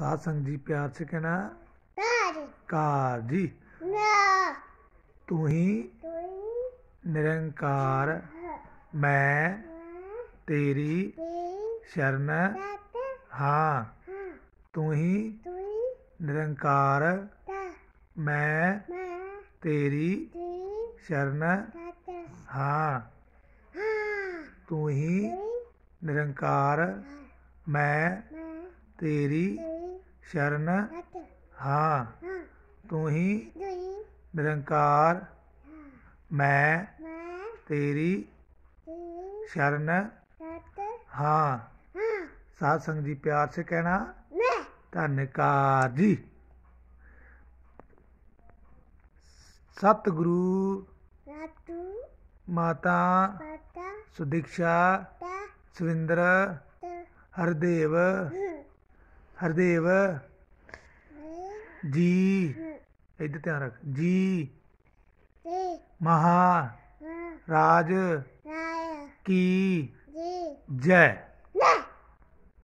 संग जी प्यार से कहना जी तू ही निरंकार मैं तेरी शरण हाँ तू ही निरंकार मैं तेरी शरण हाँ तू ही निरंकार मैं तेरी शरण हाँ।, हाँ तू ही निरंकार हाँ। मैं तेरी शरण हाँ, हाँ। सत्संग जी प्यार से कहना धनकार जी सतगुरु माता सुदीक्षा सुरेंद्र हरदेव हम्म। ਹਰਦੇਵ ਜੀ ਇੱਧਰ ਧਿਆਨ ਰੱਖ ਜੀ ਮਹਾ ਰਾਜ ਕੀ ਜੈ